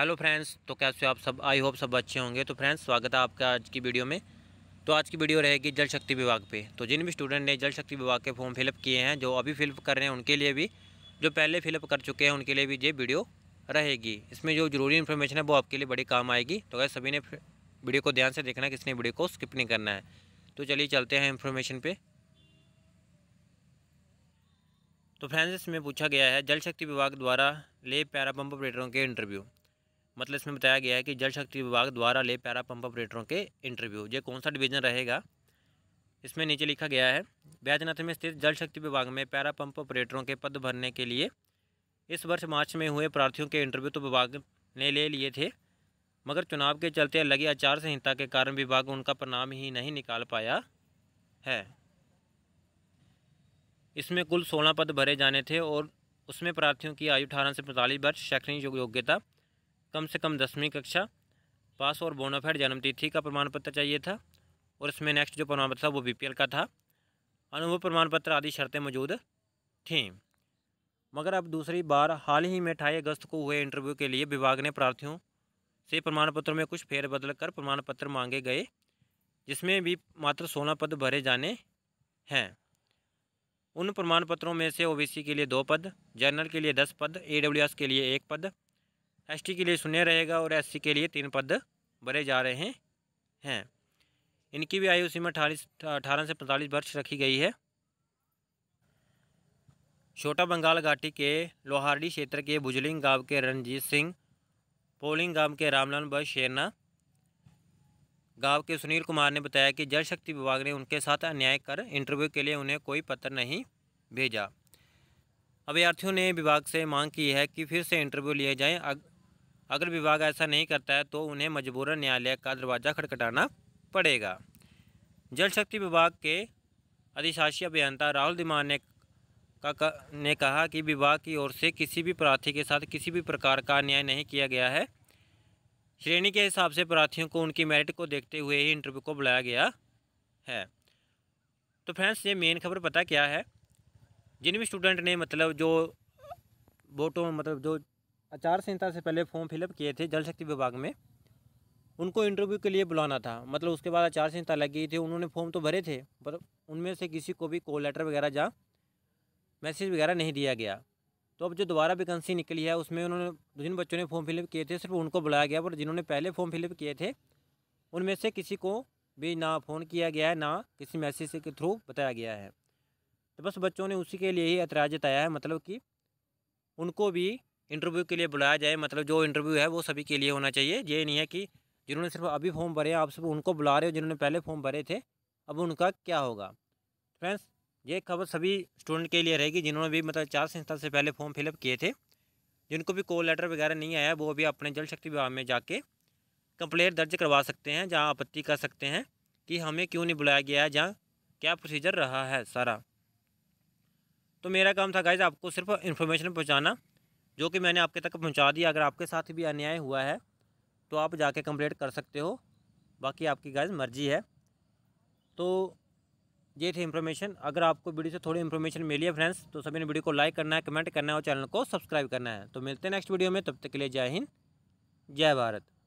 hello friends तो कैसे आप सब आई होप सब अच्छे होंगे तो फ्रेंड्स स्वागत है आपका आज की वीडियो में तो आज की वीडियो रहेगी जल शक्ति विभाग पे तो जिन भी स्टूडेंट ने जल शक्ति विभाग के फॉर्म फिलअप किए हैं जो अभी फिलअप कर रहे हैं उनके लिए भी जो पहले फिलअप कर चुके हैं उनके लिए भी ये वीडियो रहेगी इसमें जो जरूरी इन्फॉर्मेशन है वो आपके लिए बड़ी काम आएगी तो अगर सभी ने वीडियो को ध्यान से देखना है किसने वीडियो को स्किप नहीं करना है तो चलिए चलते हैं इन्फॉर्मेशन पर तो फ्रेंड्स इसमें पूछा गया है जल शक्ति विभाग द्वारा ले पैरा पंप ऑपरेटरों के इंटरव्यू मतलब इसमें बताया गया है कि जल शक्ति विभाग द्वारा ले पैरा पंप ऑपरेटरों के इंटरव्यू ये कौन सा डिवीजन रहेगा इसमें नीचे लिखा गया है बैजनाथ में स्थित जल शक्ति विभाग में पैरा पंप ऑपरेटरों के पद भरने के लिए इस वर्ष मार्च में हुए प्रार्थियों के इंटरव्यू तो विभाग ने ले लिए थे मगर चुनाव के चलते लगी आचार संहिता के कारण विभाग उनका परिणाम ही नहीं निकाल पाया है इसमें कुल सोलह पद भरे जाने थे और उसमें प्रार्थियों की आयु अठारह से पैंतालीस वर्ष शैक्षणिक योग्यता कम से कम दसवीं कक्षा पास और बोनाफाइड जन्मतिथि का प्रमाण पत्र चाहिए था और इसमें नेक्स्ट जो प्रमाण पत्र था वो बीपीएल का था अनुभव प्रमाण पत्र आदि शर्तें मौजूद थीं मगर अब दूसरी बार हाल ही में अठाई अगस्त को हुए इंटरव्यू के लिए विभाग ने प्रार्थियों से प्रमाण पत्रों में कुछ फेरबदल कर प्रमाण पत्र मांगे गए जिसमें भी मात्र सोलह पद भरे जाने हैं उन प्रमाण पत्रों में से ओबीसी के लिए दो पद जनरल के लिए दस पद एडब्ल्यूएस के लिए एक पद एसटी के लिए शून्य रहेगा और एससी के लिए तीन पद भरे जा रहे हैं हैं इनकी भी आयु सीमा अठारह अठारह से पैंतालीस वर्ष रखी गई है छोटा बंगाल घाटी के लोहारडी क्षेत्र के भुजलिंग गांव के रणजीत सिंह पोलिंग गांव के रामलाल बस शेरना गांव के सुनील कुमार ने बताया कि जल शक्ति विभाग ने उनके साथ अन्याय कर इंटरव्यू के लिए उन्हें कोई पत्र नहीं भेजा अभ्यर्थियों ने विभाग से मांग की है कि फिर से इंटरव्यू लिए जाएं अगर विभाग ऐसा नहीं करता है तो उन्हें मजबूरन न्यायालय का दरवाज़ा खटखटाना पड़ेगा जल शक्ति विभाग के अधिशासी अभियंता राहुल दिमान ने का, ने कहा कि विभाग की ओर से किसी भी प्रार्थी के साथ किसी भी प्रकार का अन्याय नहीं किया गया है श्रेणी के हिसाब से प्रार्थियों को उनकी मेरिट को देखते हुए ही इंटरव्यू को बुलाया गया है तो फ्रेंड्स ये मेन खबर पता क्या है जिन भी स्टूडेंट ने मतलब जो वोटों मतलब जो आचार संहिता से पहले फॉर्म फिलअप किए थे जल शक्ति विभाग में उनको इंटरव्यू के लिए बुलाना था मतलब उसके बाद आचार संहिता लग गई थी उन्होंने फॉर्म तो भरे थे पर उनमें से किसी को भी कॉल लेटर वगैरह जा मैसेज वगैरह नहीं दिया गया तो अब जो दोबारा वैकेंसी निकली है उसमें उन्होंने जिन बच्चों ने फॉर्म फिलअप किए थे सिर्फ उनको बुलाया गया पर जिन्होंने पहले फॉर्म फिलअप किए थे उनमें से किसी को भी ना फ़ोन किया गया है ना किसी मैसेज के थ्रू बताया गया है तो बस बच्चों ने उसी के लिए ही ऐतराज़ जताया है मतलब कि उनको भी इंटरव्यू के लिए बुलाया जाए मतलब जो इंटरव्यू है वो सभी के लिए होना चाहिए ये नहीं है कि जिन्होंने सिर्फ अभी फॉर्म भरे आप सब उनको बुला रहे हो जिन्होंने पहले फॉर्म भरे थे अब उनका क्या होगा फ्रेंड्स ये खबर सभी स्टूडेंट के लिए रहेगी जिन्होंने भी मतलब चार संस्था से पहले फॉर्म फिलअप किए थे जिनको भी कॉल लेटर वगैरह नहीं आया वो अभी अपने जल शक्ति विभाग में जाके कंप्लेंट दर्ज करवा सकते हैं जहाँ आपत्ति कर सकते हैं कि हमें क्यों नहीं बुलाया गया है जहाँ क्या प्रोसीजर रहा है सारा तो मेरा काम था गाइज आपको सिर्फ इन्फॉर्मेशन पहुँचाना जो कि मैंने आपके तक पहुंचा दिया अगर आपके साथ भी अन्याय हुआ है तो आप जाके कंप्लेंट कर सकते हो बाकी आपकी गैस मर्जी है तो ये थी इन्फॉर्मेशन अगर आपको वीडियो से थोड़ी इन्फॉर्मेशन मिली है फ्रेंड्स तो सभी ने वीडियो को लाइक करना है कमेंट करना है और चैनल को सब्सक्राइब करना है तो मिलते हैं नेक्स्ट वीडियो में तब तक के लिए जय हिंद जय भारत